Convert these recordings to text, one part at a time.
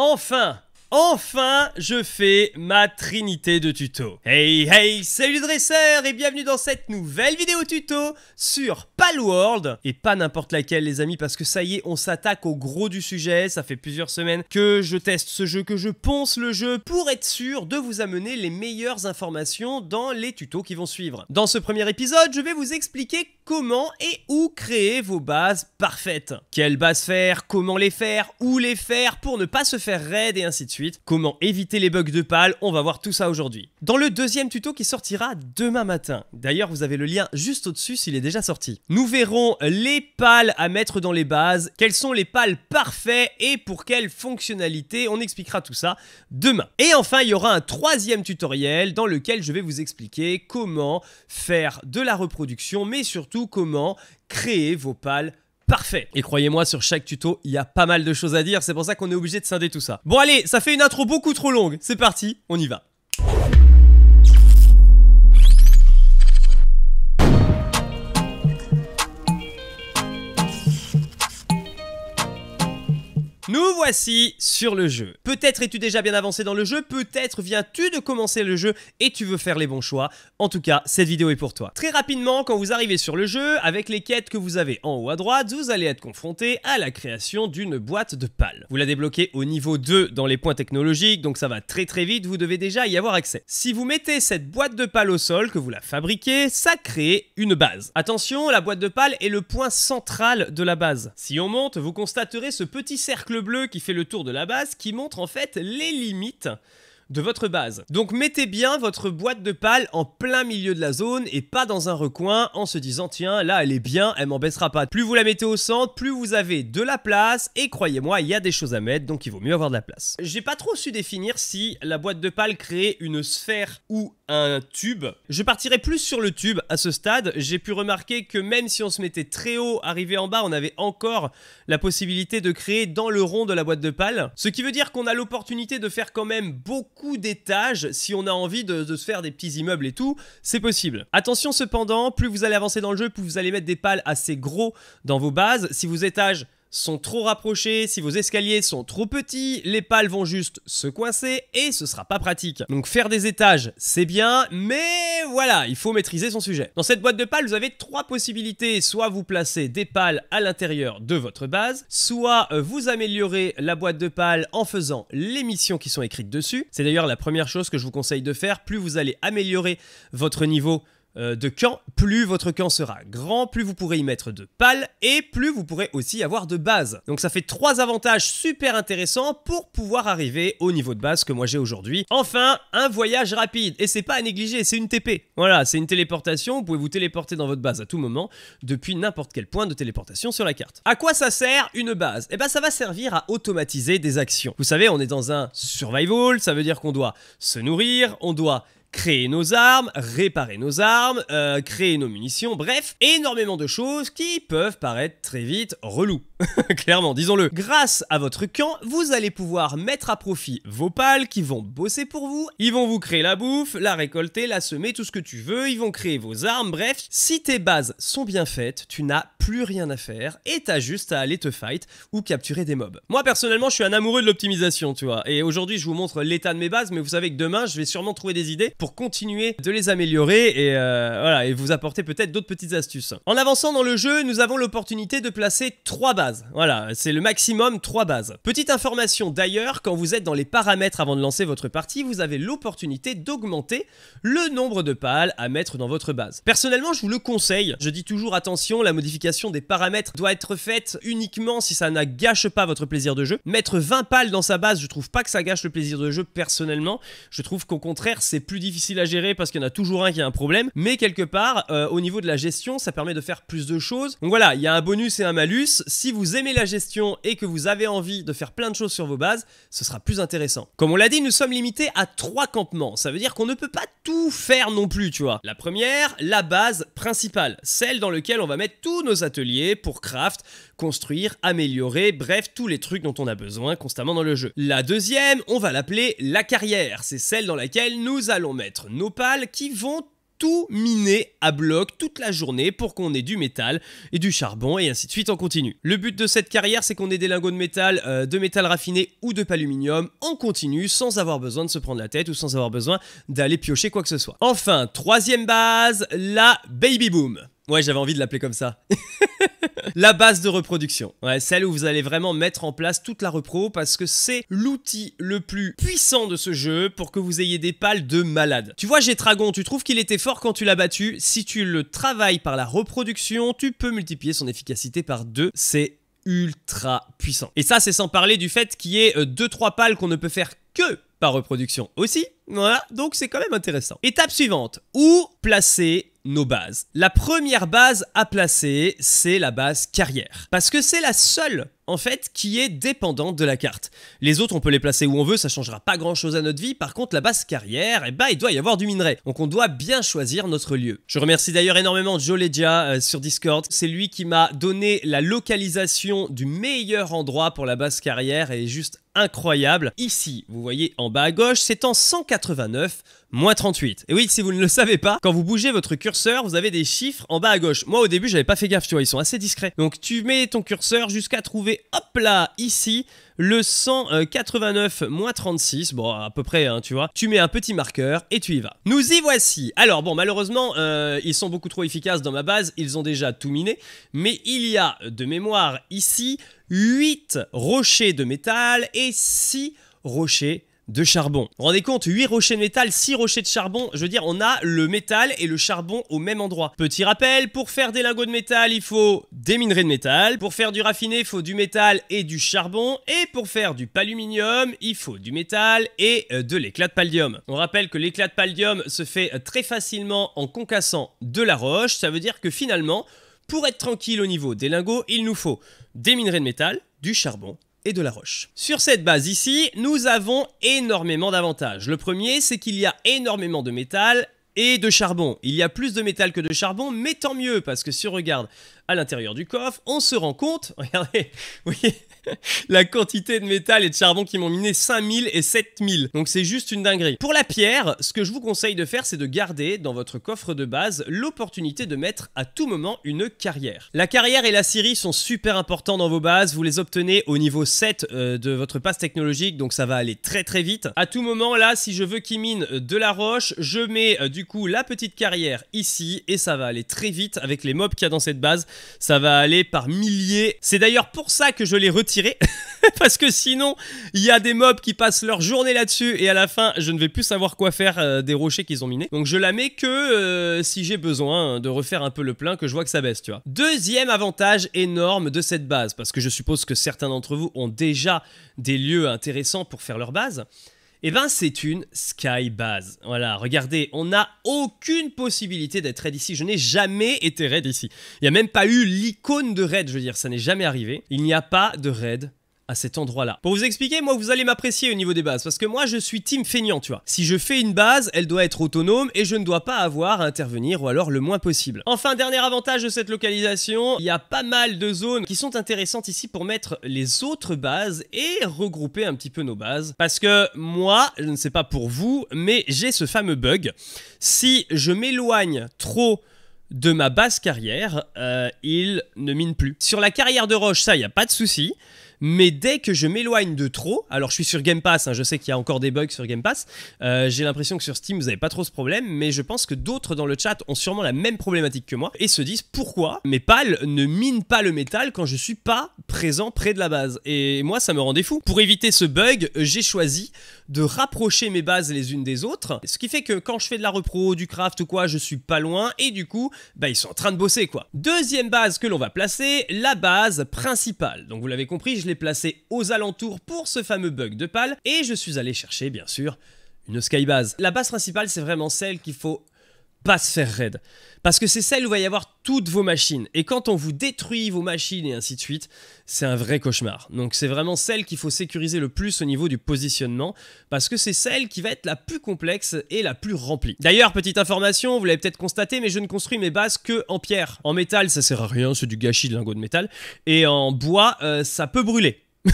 Enfin Enfin, je fais ma trinité de tuto. Hey hey, salut dresseur et bienvenue dans cette nouvelle vidéo tuto sur Palworld. Et pas n'importe laquelle les amis parce que ça y est, on s'attaque au gros du sujet. Ça fait plusieurs semaines que je teste ce jeu, que je ponce le jeu pour être sûr de vous amener les meilleures informations dans les tutos qui vont suivre. Dans ce premier épisode, je vais vous expliquer comment et où créer vos bases parfaites. Quelles bases faire, comment les faire, où les faire pour ne pas se faire raid et ainsi de suite. Comment éviter les bugs de pales on va voir tout ça aujourd'hui. Dans le deuxième tuto qui sortira demain matin. D'ailleurs, vous avez le lien juste au-dessus s'il est déjà sorti. Nous verrons les pales à mettre dans les bases, quels sont les pales parfaits et pour quelles fonctionnalités. On expliquera tout ça demain. Et enfin, il y aura un troisième tutoriel dans lequel je vais vous expliquer comment faire de la reproduction, mais surtout comment créer vos pales parfaits Et croyez-moi, sur chaque tuto, il y a pas mal de choses à dire, c'est pour ça qu'on est obligé de scinder tout ça. Bon allez, ça fait une intro beaucoup trop longue, c'est parti, on y va. Nous voici sur le jeu. Peut-être es-tu déjà bien avancé dans le jeu, peut-être viens-tu de commencer le jeu et tu veux faire les bons choix. En tout cas, cette vidéo est pour toi. Très rapidement, quand vous arrivez sur le jeu, avec les quêtes que vous avez en haut à droite, vous allez être confronté à la création d'une boîte de pales. Vous la débloquez au niveau 2 dans les points technologiques, donc ça va très très vite, vous devez déjà y avoir accès. Si vous mettez cette boîte de pales au sol, que vous la fabriquez, ça crée une base. Attention, la boîte de pales est le point central de la base. Si on monte, vous constaterez ce petit cercle bleu qui fait le tour de la base, qui montre en fait les limites de votre base. Donc mettez bien votre boîte de pales en plein milieu de la zone et pas dans un recoin en se disant tiens là elle est bien, elle m'en pas. Plus vous la mettez au centre, plus vous avez de la place et croyez-moi il y a des choses à mettre donc il vaut mieux avoir de la place. J'ai pas trop su définir si la boîte de pales crée une sphère ou un tube. Je partirai plus sur le tube à ce stade. J'ai pu remarquer que même si on se mettait très haut, arrivé en bas, on avait encore la possibilité de créer dans le rond de la boîte de pales. Ce qui veut dire qu'on a l'opportunité de faire quand même beaucoup d'étages. Si on a envie de, de, se faire des petits immeubles et tout, c'est possible. Attention cependant, plus vous allez avancer dans le jeu, plus vous allez mettre des pales assez gros dans vos bases. Si vous étages sont trop rapprochés, si vos escaliers sont trop petits, les pales vont juste se coincer et ce sera pas pratique. Donc faire des étages, c'est bien, mais voilà, il faut maîtriser son sujet. Dans cette boîte de pales, vous avez trois possibilités. Soit vous placez des pales à l'intérieur de votre base, soit euh, vous améliorez la boîte de pales en faisant les missions qui sont écrites dessus. C'est d'ailleurs la première chose que je vous conseille de faire. Plus vous allez améliorer votre niveau euh, de camp, plus votre camp sera grand, plus vous pourrez y mettre de pales et plus vous pourrez aussi avoir de bases. Donc ça fait trois avantages super intéressants pour pouvoir arriver au niveau de base que moi j'ai aujourd'hui. Enfin, un voyage rapide et c'est pas à négliger, c'est une TP. Voilà, c'est une téléportation, vous pouvez vous téléporter dans votre base à tout moment depuis n'importe quel point de téléportation sur la carte. À quoi ça sert une base Eh ben ça va servir à automatiser des actions. Vous savez, on est dans un survival, ça veut dire qu'on doit se nourrir, on doit créer nos armes, réparer nos armes, euh, créer nos munitions, bref, énormément de choses qui peuvent paraître très vite relou. Clairement, disons-le. Grâce à votre camp, vous allez pouvoir mettre à profit vos pales qui vont bosser pour vous, ils vont vous créer la bouffe, la récolter, la semer, tout ce que tu veux, ils vont créer vos armes, bref, si tes bases sont bien faites, tu n'as plus rien à faire et t'as juste à aller te fight ou capturer des mobs. Moi personnellement, je suis un amoureux de l'optimisation, tu vois, et aujourd'hui je vous montre l'état de mes bases, mais vous savez que demain je vais sûrement trouver des idées pour continuer de les améliorer et, euh, voilà, et vous apporter peut-être d'autres petites astuces. En avançant dans le jeu, nous avons l'opportunité de placer trois bases. Voilà, c'est le maximum 3 bases. Petite information d'ailleurs, quand vous êtes dans les paramètres avant de lancer votre partie, vous avez l'opportunité d'augmenter le nombre de pales à mettre dans votre base. Personnellement, je vous le conseille. Je dis toujours attention, la modification des paramètres doit être faite uniquement si ça ne gâche pas votre plaisir de jeu. Mettre 20 pales dans sa base, je trouve pas que ça gâche le plaisir de jeu personnellement. Je trouve qu'au contraire, c'est plus difficile difficile à gérer parce qu'il y en a toujours un qui a un problème. Mais quelque part, euh, au niveau de la gestion, ça permet de faire plus de choses. Donc voilà, il y a un bonus et un malus. Si vous aimez la gestion et que vous avez envie de faire plein de choses sur vos bases, ce sera plus intéressant. Comme on l'a dit, nous sommes limités à trois campements. Ça veut dire qu'on ne peut pas faire non plus, tu vois. La première, la base principale, celle dans laquelle on va mettre tous nos ateliers pour craft, construire, améliorer, bref, tous les trucs dont on a besoin constamment dans le jeu. La deuxième, on va l'appeler la carrière, c'est celle dans laquelle nous allons mettre nos pales qui vont tout miner à bloc toute la journée pour qu'on ait du métal et du charbon et ainsi de suite en continu. Le but de cette carrière, c'est qu'on ait des lingots de métal, euh, de métal raffiné ou de paluminium en continu sans avoir besoin de se prendre la tête ou sans avoir besoin d'aller piocher quoi que ce soit. Enfin, troisième base, la baby boom. Ouais, j'avais envie de l'appeler comme ça. la base de reproduction. celle où vous allez vraiment mettre en place toute la repro parce que c'est l'outil le plus puissant de ce jeu pour que vous ayez des pales de malade. Tu vois, j'ai Dragon, tu trouves qu'il était fort quand tu l'as battu. Si tu le travailles par la reproduction, tu peux multiplier son efficacité par 2. C'est ultra puissant. Et ça, c'est sans parler du fait qu'il y ait 2-3 euh, pales qu'on ne peut faire que par reproduction aussi. Voilà, donc c'est quand même intéressant. Étape suivante, où placer nos bases La première base à placer, c'est la base carrière. Parce que c'est la seule, en fait, qui est dépendante de la carte. Les autres, on peut les placer où on veut, ça changera pas grand-chose à notre vie. Par contre, la base carrière, eh ben, il doit y avoir du minerai. Donc on doit bien choisir notre lieu. Je remercie d'ailleurs énormément Joledia euh, sur Discord. C'est lui qui m'a donné la localisation du meilleur endroit pour la base carrière et juste incroyable. Ici, vous voyez en bas à gauche, c'est en 180 89, 38. Et oui, si vous ne le savez pas, quand vous bougez votre curseur, vous avez des chiffres en bas à gauche. Moi, au début, j'avais pas fait gaffe, tu vois, ils sont assez discrets. Donc, tu mets ton curseur jusqu'à trouver, hop là, ici, le 189 moins 36, bon à peu près hein, tu vois, tu mets un petit marqueur et tu y vas. Nous y voici Alors bon malheureusement euh, ils sont beaucoup trop efficaces dans ma base, ils ont déjà tout miné, mais il y a de mémoire ici 8 rochers de métal et 6 rochers de charbon. Vous vous rendez compte 8 rochers de métal, 6 rochers de charbon. Je veux dire, on a le métal et le charbon au même endroit. Petit rappel, pour faire des lingots de métal, il faut des minerais de métal. Pour faire du raffiné, il faut du métal et du charbon. Et pour faire du paluminium, il faut du métal et euh, de l'éclat de palladium. On rappelle que l'éclat de palladium se fait euh, très facilement en concassant de la roche. Ça veut dire que finalement, pour être tranquille au niveau des lingots, il nous faut des minerais de métal, du charbon et de la roche. Sur cette base ici, nous avons énormément d'avantages. Le premier, c'est qu'il y a énormément de métal et de charbon. Il y a plus de métal que de charbon, mais tant mieux, parce que si on regarde à l'intérieur du coffre, on se rend compte, regardez, oui. la quantité de métal et de charbon qui m'ont miné 5000 et 7000. Donc c'est juste une dinguerie. Pour la pierre, ce que je vous conseille de faire, c'est de garder dans votre coffre de base l'opportunité de mettre à tout moment une carrière. La carrière et la scierie sont super importants dans vos bases. Vous les obtenez au niveau 7 euh, de votre passe technologique, donc ça va aller très très vite. À tout moment, là, si je veux qu'ils mine euh, de la roche, je mets euh, du coup la petite carrière ici et ça va aller très vite avec les mobs qu'il y a dans cette base. Ça va aller par milliers. C'est d'ailleurs pour ça que je les retire tirer parce que sinon il y a des mobs qui passent leur journée là-dessus et à la fin je ne vais plus savoir quoi faire euh, des rochers qu'ils ont minés. Donc je la mets que euh, si j'ai besoin de refaire un peu le plein que je vois que ça baisse, tu vois. Deuxième avantage énorme de cette base parce que je suppose que certains d'entre vous ont déjà des lieux intéressants pour faire leur base. Eh ben, c'est une sky base. Voilà, regardez, on n'a aucune possibilité d'être raid ici. Je n'ai jamais été raid ici. Il n'y a même pas eu l'icône de raid, je veux dire, ça n'est jamais arrivé. Il n'y a pas de raid à cet endroit-là. Pour vous expliquer, moi, vous allez m'apprécier au niveau des bases, parce que moi, je suis team feignant, tu vois. Si je fais une base, elle doit être autonome et je ne dois pas avoir à intervenir, ou alors le moins possible. Enfin, dernier avantage de cette localisation, il y a pas mal de zones qui sont intéressantes ici pour mettre les autres bases et regrouper un petit peu nos bases. Parce que moi, je ne sais pas pour vous, mais j'ai ce fameux bug. Si je m'éloigne trop de ma base carrière, euh, il ne mine plus. Sur la carrière de roche, ça, il n'y a pas de souci mais dès que je m'éloigne de trop, alors je suis sur Game Pass, hein, je sais qu'il y a encore des bugs sur Game Pass, euh, j'ai l'impression que sur Steam vous n'avez pas trop ce problème, mais je pense que d'autres dans le chat ont sûrement la même problématique que moi et se disent pourquoi mes pales ne minent pas le métal quand je suis pas présent près de la base. Et moi ça me rendait fou. Pour éviter ce bug, j'ai choisi de rapprocher mes bases les unes des autres. Ce qui fait que quand je fais de la repro, du craft ou quoi, je suis pas loin et du coup, bah, ils sont en train de bosser quoi. Deuxième base que l'on va placer, la base principale. Donc vous l'avez compris, je l'ai placée aux alentours pour ce fameux bug de pal et je suis allé chercher bien sûr une sky base La base principale, c'est vraiment celle qu'il faut pas se faire raid. Parce que c'est celle où va y avoir toutes vos machines. Et quand on vous détruit vos machines et ainsi de suite, c'est un vrai cauchemar. Donc c'est vraiment celle qu'il faut sécuriser le plus au niveau du positionnement, parce que c'est celle qui va être la plus complexe et la plus remplie. D'ailleurs, petite information, vous l'avez peut-être constaté, mais je ne construis mes bases que en pierre. En métal, ça sert à rien, c'est du gâchis de lingots de métal. Et en bois, euh, ça peut brûler.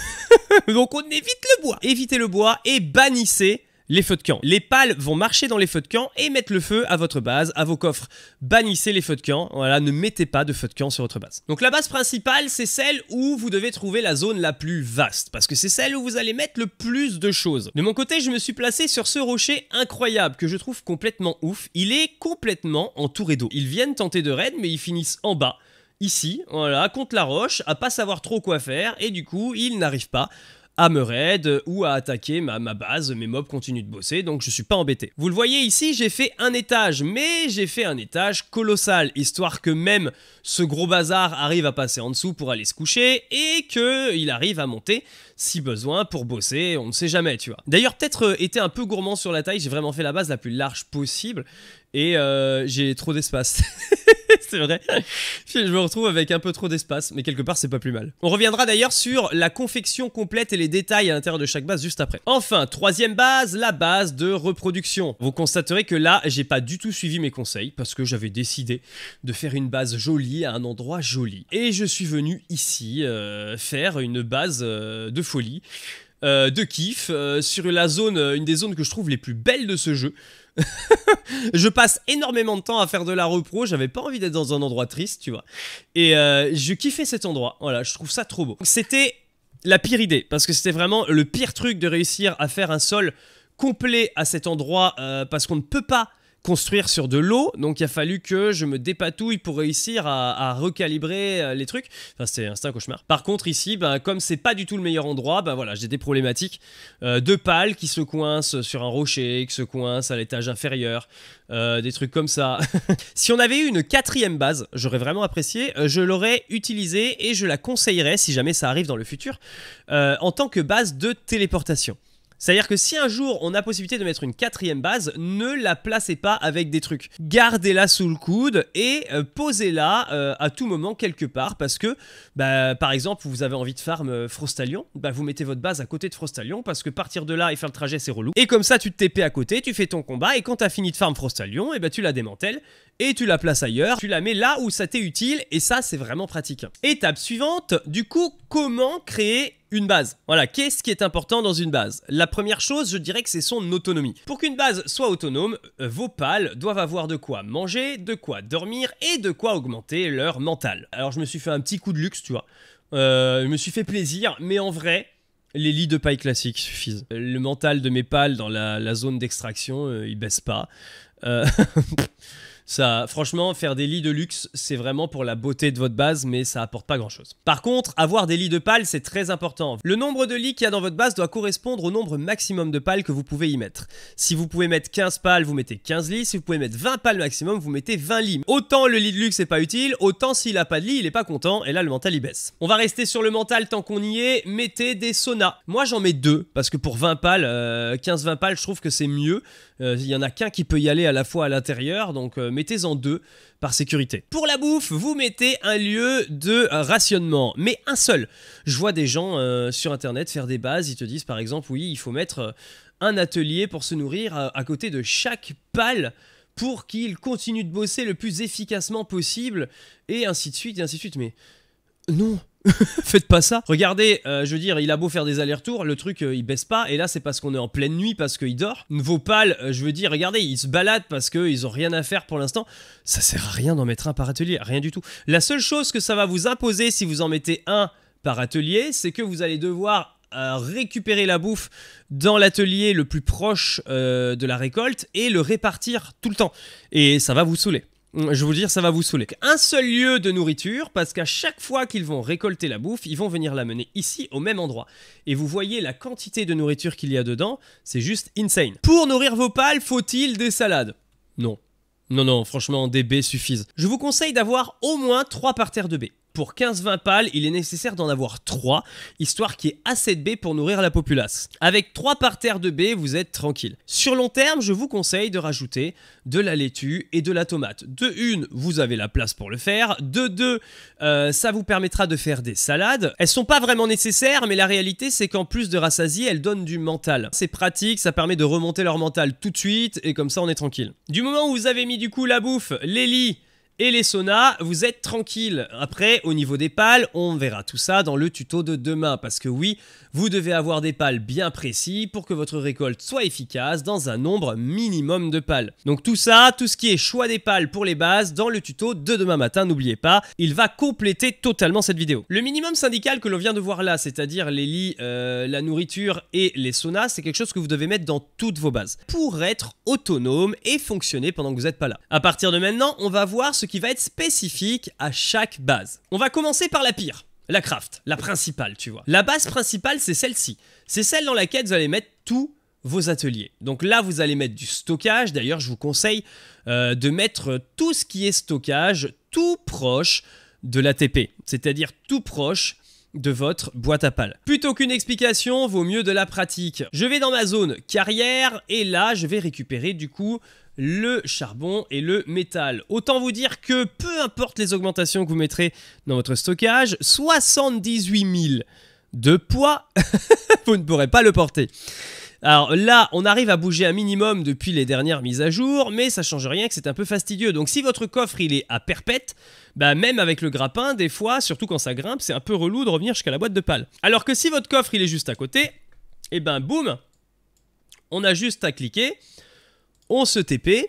Donc on évite le bois. Évitez le bois et bannissez les feux de camp. Les pales vont marcher dans les feux de camp et mettre le feu à votre base, à vos coffres. Bannissez les feux de camp, voilà, ne mettez pas de feux de camp sur votre base. Donc la base principale, c'est celle où vous devez trouver la zone la plus vaste, parce que c'est celle où vous allez mettre le plus de choses. De mon côté, je me suis placé sur ce rocher incroyable que je trouve complètement ouf. Il est complètement entouré d'eau. Ils viennent tenter de raid, mais ils finissent en bas ici, voilà, contre la roche, à pas savoir trop quoi faire, et du coup, ils n'arrivent pas à me raid ou à attaquer ma, base, mes mobs continuent de bosser, donc je suis pas embêté. Vous le voyez ici, j'ai fait un étage, mais j'ai fait un étage colossal, histoire que même ce gros bazar arrive à passer en dessous pour aller se coucher, et qu'il arrive à monter, si besoin, pour bosser, on ne sait jamais, tu vois. D'ailleurs, peut-être euh, été un peu gourmand sur la taille, j'ai vraiment fait la base la plus large possible, et euh, j'ai trop d'espace. c'est vrai. je me retrouve avec un peu trop d'espace, mais quelque part, c'est pas plus mal. On reviendra d'ailleurs sur la confection complète et les détails à l'intérieur de chaque base juste après. Enfin, troisième base, la base de reproduction. Vous constaterez que là, j'ai pas du tout suivi mes conseils parce que j'avais décidé de faire une base jolie à un endroit joli. Et je suis venu ici euh, faire une base euh, de folie. Euh, de kiff sur la zone, une des zones que je trouve les plus belles de ce jeu. je passe énormément de temps à faire de la repro. J'avais pas envie d'être dans un endroit triste, tu vois. Et euh, je kiffais cet endroit. Voilà, je trouve ça trop beau. C'était la pire idée parce que c'était vraiment le pire truc de réussir à faire un sol complet à cet endroit euh, parce qu'on ne peut pas construire sur de l'eau, donc il a fallu que je me dépatouille pour réussir à, recalibrer euh, les trucs. Enfin, c'était un cauchemar. Par contre, ici, ben comme c'est pas du tout le meilleur endroit, ben voilà, j'ai des problématiques euh, de pales qui se coincent sur un rocher, qui se coincent à l'étage inférieur, euh, des trucs comme ça. si on avait eu une quatrième base, j'aurais vraiment apprécié, je l'aurais utilisée et je la conseillerais, si jamais ça arrive dans le futur, en tant que base de téléportation. C'est-à-dire que si un jour on a possibilité de mettre une quatrième base, ne la placez pas avec des trucs. Gardez-la sous le coude et euh, posez-la euh, à tout moment quelque part parce que, bah, par exemple, vous avez envie de farm euh, Frostalion, bah, vous mettez votre base à côté de Frostalion parce que partir de là et faire le trajet c'est relou. Et comme ça tu te TP à côté, tu fais ton combat et quand t'as fini de farm Frostalion, et eh ben, tu la démantèles et tu la places ailleurs, tu la mets là où ça t'est utile et ça c'est vraiment pratique. Étape suivante, du coup comment créer une base. Voilà, qu'est-ce qui est important dans une base La première chose, je dirais que c'est son autonomie. Pour qu'une base soit autonome, euh, vos pales doivent avoir de quoi manger, de quoi dormir et de quoi augmenter leur mental. Alors je me suis fait un petit coup de luxe, tu vois. Euh, je me suis fait plaisir, mais en vrai, les lits de paille classiques suffisent. Le mental de mes pales dans la, zone d'extraction, euh, il baisse pas. Euh... Ça, franchement, faire des lits de luxe, c'est vraiment pour la beauté de votre base, mais ça apporte pas grand chose. Par contre, avoir des lits de pales, c'est très important. Le nombre de lits qu'il y a dans votre base doit correspondre au nombre maximum de pales que vous pouvez y mettre. Si vous pouvez mettre 15 pales, vous mettez 15 lits. Si vous pouvez mettre 20 pales maximum, vous mettez 20 lits. Autant le lit de luxe n'est pas utile, autant s'il a pas de lit, il est pas content, et là le mental il baisse. On va rester sur le mental tant qu'on y est, mettez des saunas. Moi j'en mets deux, parce que pour 20 pales, 15-20 pales, je trouve que c'est mieux. Euh, il y en a qu'un qui peut y aller à la fois à l'intérieur, donc euh, mettez-en deux par sécurité. Pour la bouffe, vous mettez un lieu de rationnement, mais un seul. Je vois des gens euh, sur Internet faire des bases, ils te disent par exemple, oui, il faut mettre euh, un atelier pour se nourrir euh, à, côté de chaque pâle pour qu'il continue de bosser le plus efficacement possible, et ainsi de suite, et ainsi de suite. Mais non, faites pas ça. Regardez, euh, je veux dire, il a beau faire des allers-retours, le truc euh, il baisse pas. Et là, c'est parce qu'on est en pleine nuit, parce qu'il dort. Vos pales, euh, je veux dire, regardez, ils se baladent parce qu'ils ont rien à faire pour l'instant. Ça sert à rien d'en mettre un par atelier, rien du tout. La seule chose que ça va vous imposer si vous en mettez un par atelier, c'est que vous allez devoir récupérer la bouffe dans l'atelier le plus proche de la récolte et le répartir tout le temps. Et ça va vous saouler. Mm, je vous dire, ça va vous saouler. Un seul lieu de nourriture, parce qu'à chaque fois qu'ils vont récolter la bouffe, ils vont venir l'amener ici, au même endroit. Et vous voyez la quantité de nourriture qu'il y a dedans, c'est juste insane. Pour nourrir vos pales, faut-il des salades Non. Non, non, franchement, des baies suffisent. Je vous conseille d'avoir au moins 3 parterres de baies pour 15-20 pales, il est nécessaire d'en avoir 3, histoire qu'il y ait assez de baies pour nourrir la populace. Avec 3 parterres de baies, vous êtes tranquille. Sur long terme, je vous conseille de rajouter de la laitue et de la tomate. De une, vous avez la place pour le faire. De deux, euh, ça vous permettra de faire des salades. Elles sont pas vraiment nécessaires, mais la réalité, c'est qu'en plus de rassasier, elles donnent du mental. C'est pratique, ça permet de remonter leur mental tout de suite, et comme ça, on est tranquille. Du moment où vous avez mis du coup la bouffe, les lits, et les saunas, vous êtes tranquille. Après, au niveau des pales, on verra tout ça dans le tuto de demain. Parce que oui, vous devez avoir des pales bien précis pour que votre récolte soit efficace dans un nombre minimum de pales. Donc tout ça, tout ce qui est choix des pales pour les bases, dans le tuto de demain matin, n'oubliez pas, il va compléter totalement cette vidéo. Le minimum syndical que l'on vient de voir là, c'est-à-dire les lits, euh, la nourriture et les saunas, c'est quelque chose que vous devez mettre dans toutes vos bases. Pour être autonome et fonctionner pendant que vous n'êtes pas là. À partir de maintenant, on va voir ce ce qui va être spécifique à chaque base. On va commencer par la pire. La craft, la principale, tu vois. La base principale, c'est celle-ci. C'est celle dans laquelle vous allez mettre tous vos ateliers. Donc là, vous allez mettre du stockage. D'ailleurs, je vous conseille euh, de mettre tout ce qui est stockage tout proche de l'ATP, c'est-à-dire tout proche de votre boîte à pales. Plutôt qu'une explication, vaut mieux de la pratique. Je vais dans ma zone carrière et là, je vais récupérer du coup le charbon et le métal. Autant vous dire que peu importe les augmentations que vous mettrez dans votre stockage, 78 000 de poids, vous ne pourrez pas le porter. Alors là, on arrive à bouger un minimum depuis les dernières mises à jour, mais ça change rien que c'est un peu fastidieux. Donc si votre coffre il est à perpète, bah même avec le grappin, des fois, surtout quand ça grimpe, c'est un peu relou de revenir jusqu'à la boîte de pales. Alors que si votre coffre il est juste à côté, et eh ben boum, on a juste à cliquer, on se TP.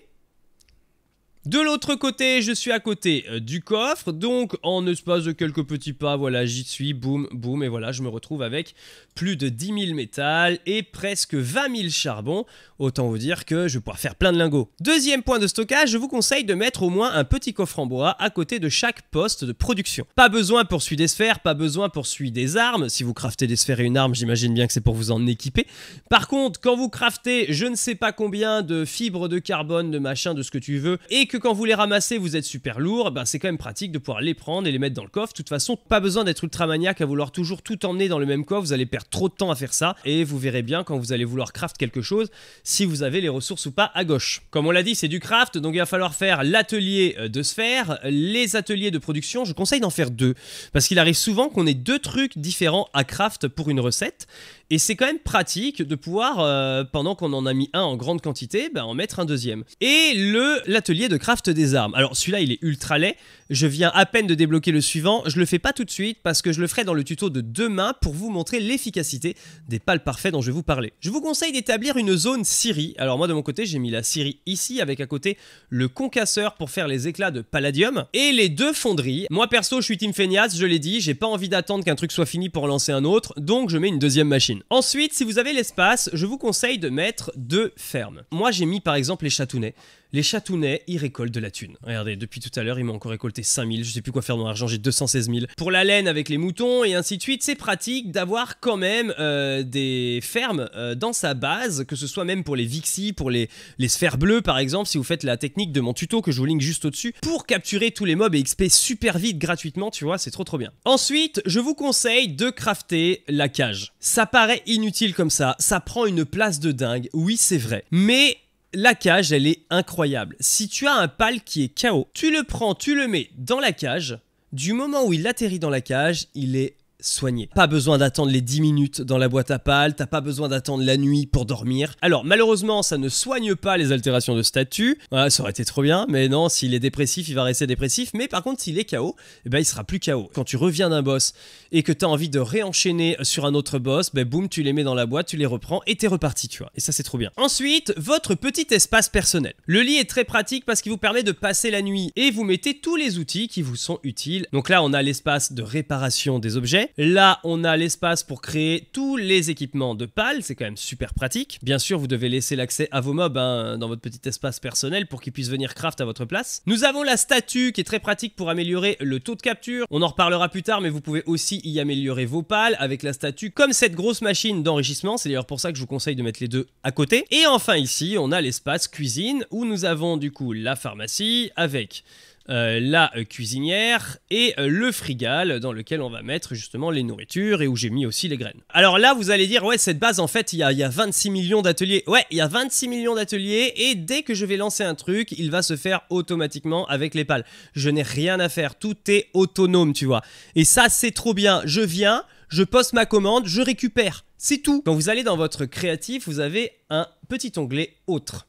De l'autre côté, je suis à côté euh, du coffre, donc en espace de quelques petits pas, voilà, j'y suis, boum, boum, et voilà, je me retrouve avec plus de 10 000 métal et presque 20 000 charbons. Autant vous dire que je vais pouvoir faire plein de lingots. Deuxième point de stockage, je vous conseille de mettre au moins un petit coffre en bois à côté de chaque poste de production. Pas besoin pour suivre des sphères, pas besoin pour suivre des armes. Si vous craftez des sphères et une arme, j'imagine bien que c'est pour vous en équiper. Par contre, quand vous craftez je ne sais pas combien de fibres de carbone, de machin, de ce que tu veux, et que quand vous les ramassez, vous êtes super lourd, bah, c'est quand même pratique de pouvoir les prendre et les mettre dans le coffre. De toute façon, pas besoin d'être ultra maniaque à vouloir toujours tout emmener dans le même coffre, vous allez perdre trop de temps à faire ça et vous verrez bien quand vous allez vouloir craft quelque chose si vous avez les ressources ou pas à gauche. Comme on l'a dit, c'est du craft, donc il va falloir faire l'atelier euh, de sphère, les ateliers de production. Je conseille d'en faire deux parce qu'il arrive souvent qu'on ait deux trucs différents à craft pour une recette et c'est quand même pratique de pouvoir, euh, pendant qu'on en a mis un en grande quantité, bah, en mettre un deuxième. Et le l'atelier de craft des armes. Alors celui-là, il est ultra laid. Je viens à peine de débloquer le suivant. Je le fais pas tout de suite parce que je le ferai dans le tuto de demain pour vous montrer l'efficacité des pales parfaits dont je vais vous parler. Je vous conseille d'établir une zone Syrie. Alors moi de mon côté, j'ai mis la Syrie ici avec à côté le concasseur pour faire les éclats de palladium et les deux fonderies. Moi perso, je suis team feignasse, je l'ai dit, j'ai pas envie d'attendre qu'un truc soit fini pour lancer un autre, donc je mets une deuxième machine. Ensuite, si vous avez l'espace, je vous conseille de mettre deux fermes. Moi, j'ai mis par exemple les chatounets. Les chatounets, ils récoltent de la thune. Regardez, depuis tout à l'heure, ils m'ont encore récolté 5000, je sais plus quoi faire de mon argent, j'ai 216 000. Pour la laine avec les moutons et ainsi de suite, c'est pratique d'avoir quand même euh, des fermes euh, dans sa base, que ce soit même pour les Vixi, pour les, les sphères bleues par exemple, si vous faites la technique de mon tuto que je vous link juste au-dessus, pour capturer tous les mobs et XP super vite gratuitement, tu vois, c'est trop trop bien. Ensuite, je vous conseille de crafter la cage. Ça paraît inutile comme ça, ça prend une place de dingue, oui c'est vrai, mais la cage, elle est incroyable. Si tu as un pal qui est KO, tu le prends, tu le mets dans la cage. Du moment où il atterrit dans la cage, il est soigner. Pas besoin d'attendre les 10 minutes dans la boîte à pales, t'as pas besoin d'attendre la nuit pour dormir. Alors malheureusement, ça ne soigne pas les altérations de statut. Ah, ça aurait été trop bien, mais non, s'il est dépressif, il va rester dépressif. Mais par contre, s'il est chaos eh ben, il sera plus chaos. Quand tu reviens d'un boss et que t'as envie de réenchaîner sur un autre boss, ben boum, tu les mets dans la boîte, tu les reprends et t'es reparti, tu vois. Et ça, c'est trop bien. Ensuite, votre petit espace personnel. Le lit est très pratique parce qu'il vous permet de passer la nuit et vous mettez tous les outils qui vous sont utiles. Donc là, on a l'espace de réparation des objets, Là, on a l'espace pour créer tous les équipements de pales, c'est quand même super pratique. Bien sûr, vous devez laisser l'accès à vos mobs hein, dans votre petit espace personnel pour qu'ils puissent venir craft à votre place. Nous avons la statue qui est très pratique pour améliorer le taux de capture. On en reparlera plus tard, mais vous pouvez aussi y améliorer vos pales avec la statue, comme cette grosse machine d'enrichissement. C'est d'ailleurs pour ça que je vous conseille de mettre les deux à côté. Et enfin ici, on a l'espace cuisine où nous avons du coup la pharmacie avec euh, la cuisinière et euh, le frigal dans lequel on va mettre justement les nourritures et où j'ai mis aussi les graines. Alors là, vous allez dire, ouais, cette base, en fait, il y a, y a 26 millions d'ateliers. Ouais, il y a 26 millions d'ateliers et dès que je vais lancer un truc, il va se faire automatiquement avec les pales. Je n'ai rien à faire, tout est autonome, tu vois. Et ça, c'est trop bien. Je viens, je poste ma commande, je récupère. C'est tout. Quand vous allez dans votre créatif, vous avez un petit onglet autre.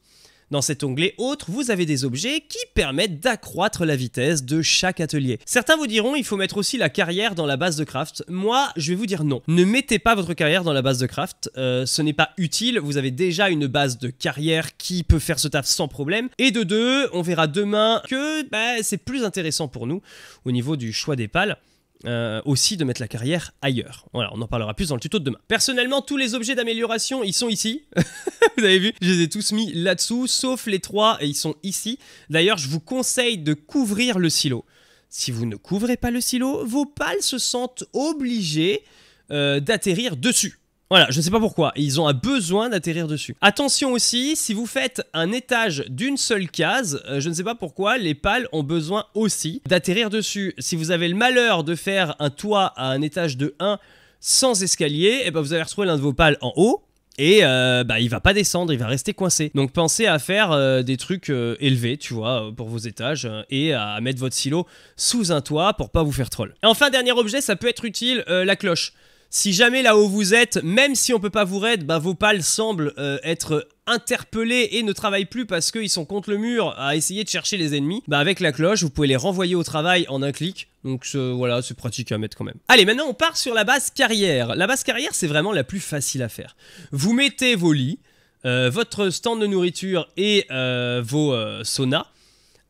Dans cet onglet Autres, vous avez des objets qui permettent d'accroître la vitesse de chaque atelier. Certains vous diront il faut mettre aussi la carrière dans la base de craft. Moi, je vais vous dire non. Ne mettez pas votre carrière dans la base de craft. Euh, ce n'est pas utile. Vous avez déjà une base de carrière qui peut faire ce taf sans problème. Et de deux, on verra demain que bah, c'est plus intéressant pour nous au niveau du choix des pales. Euh, aussi de mettre la carrière ailleurs. Voilà, on en parlera plus dans le tuto de demain. Personnellement, tous les objets d'amélioration, ils sont ici. vous avez vu, je les ai tous mis là-dessous, sauf les trois, et ils sont ici. D'ailleurs, je vous conseille de couvrir le silo. Si vous ne couvrez pas le silo, vos pales se sentent obligées euh, d'atterrir dessus. Voilà, je ne sais pas pourquoi, ils ont un besoin d'atterrir dessus. Attention aussi, si vous faites un étage d'une seule case, euh, je ne sais pas pourquoi, les pales ont besoin aussi d'atterrir dessus. Si vous avez le malheur de faire un toit à un étage de 1 sans escalier, et eh ben vous allez retrouver l'un de vos pales en haut, et euh, bah, il va pas descendre, il va rester coincé. Donc pensez à faire euh, des trucs élevés, tu vois, pour vos étages et à mettre votre silo sous un toit pour pas vous faire troll. Et enfin, dernier objet, ça peut être utile, la cloche. Si jamais là où vous êtes, même si on peut pas vous raid, ben, vos pales semblent euh, être interpellés et ne travaillent plus parce qu'ils sont contre le mur à essayer de chercher les ennemis, ben, avec la cloche, vous pouvez les renvoyer au travail en un clic. Donc voilà, c'est pratique à mettre quand même. Allez, maintenant on part sur la base carrière. La base carrière, c'est vraiment la plus facile à faire. Vous mettez vos lits, euh, votre stand de nourriture et euh, vos saunas.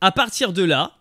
À partir de là,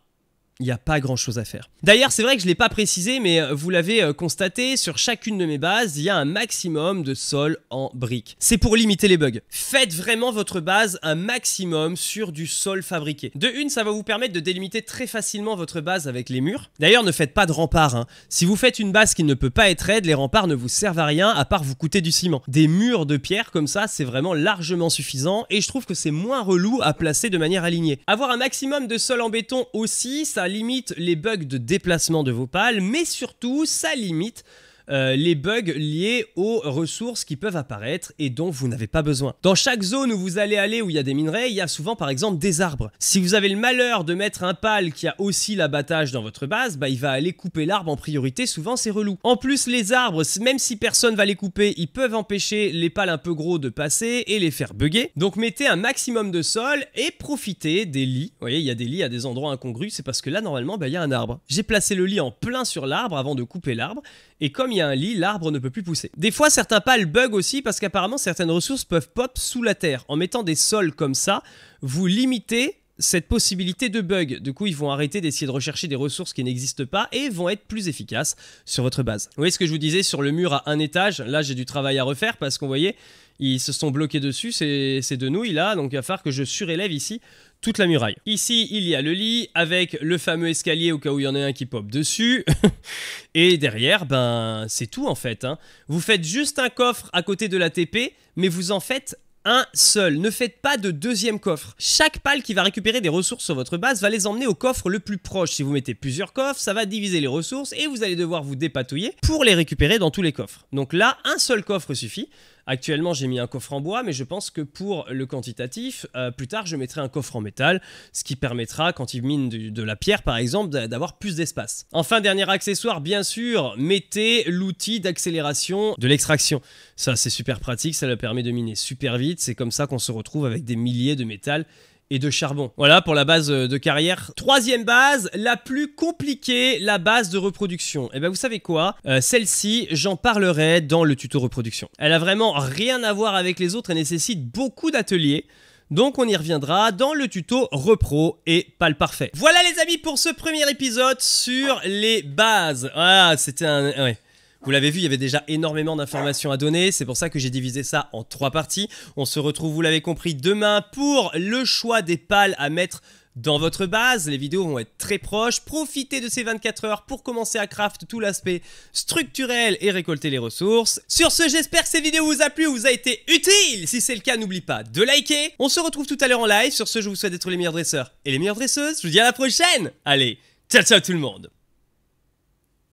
il n'y a pas grand chose à faire. D'ailleurs, c'est vrai que je ne l'ai pas précisé, mais euh, vous l'avez euh, constaté, sur chacune de mes bases, il y a un maximum de sol en briques. C'est pour limiter les bugs. Faites vraiment votre base un maximum sur du sol fabriqué. De une, ça va vous permettre de délimiter très facilement votre base avec les murs. D'ailleurs, ne faites pas de remparts. Hein. Si vous faites une base qui ne peut pas être raide, les remparts ne vous servent à rien à part vous coûter du ciment. Des murs de pierre comme ça, c'est vraiment largement suffisant et je trouve que c'est moins relou à placer de manière alignée. Avoir un maximum de sol en béton aussi, ça limite les bugs de déplacement de vos pales, mais surtout ça limite euh, les bugs liés aux ressources qui peuvent apparaître et dont vous n'avez pas besoin. Dans chaque zone où vous allez aller où il y a des minerais, il y a souvent par exemple des arbres. Si vous avez le malheur de mettre un pal qui a aussi l'abattage dans votre base, bah il va aller couper l'arbre en priorité, souvent c'est relou. En plus les arbres, même si personne va les couper, ils peuvent empêcher les pales un peu gros de passer et les faire bugger. Donc mettez un maximum de sol et profitez des lits. Vous voyez, il y a des lits à des endroits incongrus, c'est parce que là normalement bah, il y a un arbre. J'ai placé le lit en plein sur l'arbre avant de couper l'arbre et comme il un lit, l'arbre ne peut plus pousser. Des fois, certains pales bug aussi parce qu'apparemment certaines ressources peuvent pop sous la terre. En mettant des sols comme ça, vous limitez cette possibilité de bug. Du coup, ils vont arrêter d'essayer de rechercher des ressources qui n'existent pas et vont être plus efficaces sur votre base. Vous voyez ce que je vous disais sur le mur à un étage Là, j'ai du travail à refaire parce qu'on voyait, ils se sont bloqués dessus, c'est de nous il là, donc il va falloir que je surélève ici toute la muraille. Ici, il y a le lit avec le fameux escalier au cas où il y en a un qui pop dessus. et derrière, ben, c'est tout en fait. Hein. Vous faites juste un coffre à côté de la TP, mais vous en faites un seul. Ne faites pas de deuxième coffre. Chaque pal qui va récupérer des ressources sur votre base va les emmener au coffre le plus proche. Si vous mettez plusieurs coffres, ça va diviser les ressources et vous allez devoir vous dépatouiller pour les récupérer dans tous les coffres. Donc là, un seul coffre suffit. Actuellement, j'ai mis un coffre en bois, mais je pense que pour le quantitatif, euh, plus tard, je mettrai un coffre en métal, ce qui permettra, quand il mine de, la pierre par exemple, d'avoir plus d'espace. Enfin, dernier accessoire, bien sûr, mettez l'outil d'accélération de l'extraction. Ça, c'est super pratique, ça le permet de miner super vite, c'est comme ça qu'on se retrouve avec des milliers de métal et de charbon. Voilà pour la base euh, de carrière. Troisième base, la plus compliquée, la base de reproduction. Et eh bien vous savez quoi euh, Celle-ci, j'en parlerai dans le tuto reproduction. Elle a vraiment rien à voir avec les autres et nécessite beaucoup d'ateliers. Donc on y reviendra dans le tuto repro et pas le parfait. Voilà les amis pour ce premier épisode sur les bases. Ah, c'était un... Vous l'avez vu, il y avait déjà énormément d'informations à donner, c'est pour ça que j'ai divisé ça en trois parties. On se retrouve, vous l'avez compris, demain pour le choix des pales à mettre dans votre base. Les vidéos vont être très proches. Profitez de ces 24 heures pour commencer à craft tout l'aspect structurel et récolter les ressources. Sur ce, j'espère que cette vidéo vous a plu, vous a été utile. Si c'est le cas, n'oublie pas de liker. On se retrouve tout à l'heure en live. Sur ce, je vous souhaite d'être les meilleurs dresseurs et les meilleures dresseuses. Je vous dis à la prochaine. Allez, ciao ciao tout le monde.